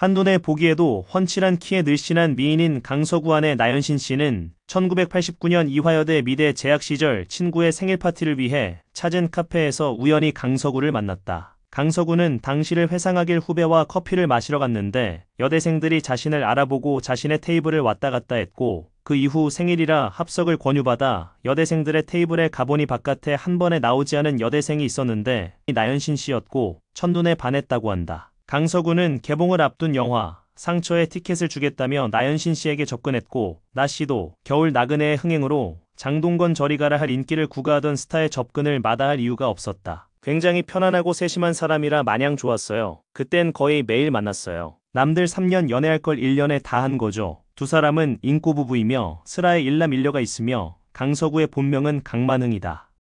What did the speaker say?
한눈에 보기에도 훤칠한 키에 늘씬한 미인인 강서구 안의 나연신 씨는 1989년 이화여대 미대 재학 시절 친구의 생일 파티를 위해 찾은 카페에서 우연히 강서구를 만났다. 강서구는 당시를 회상하길 후배와 커피를 마시러 갔는데 여대생들이 자신을 알아보고 자신의 테이블을 왔다 갔다 했고 그 이후 생일이라 합석을 권유받아 여대생들의 테이블에 가보니 바깥에 한 번에 나오지 않은 여대생이 있었는데 나연신 씨였고 첫눈에 반했다고 한다. 강서구는 개봉을 앞둔 영화 상처에 티켓을 주겠다며 나연신 씨에게 접근했고 나 씨도 겨울 나그네의 흥행으로 장동건 저리 가라 할 인기를 구가하던 스타의 접근을 마다할 이유가 없었다. 굉장히 편안하고 세심한 사람이라 마냥 좋았어요. 그땐 거의 매일 만났어요. 남들 3년 연애할 걸 1년에 다 한 거죠. 두 사람은 인꼬부부이며 슬하의 일남 일녀가 있으며 강서구의 본명은 강만흥이다.